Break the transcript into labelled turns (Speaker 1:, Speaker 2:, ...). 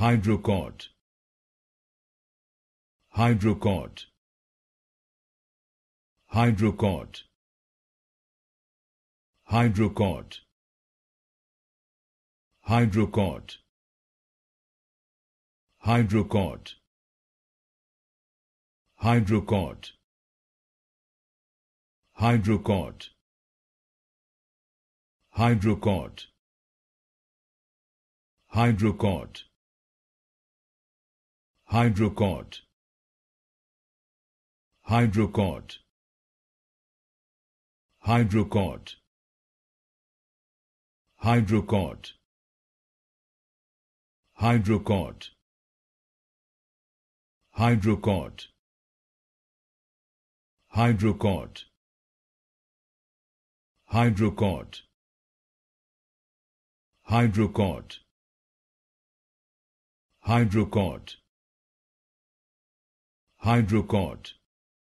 Speaker 1: hydrochord hydrochord hydrochord hydrochord hydrochord hydrochord hydrochord hydrochord hydrochord hydrochord hydrochord hydrochord hydrochord hydrochord hydrochord hydrochord hydrochord hydrochord hydrochord hydrochord Hydrocod.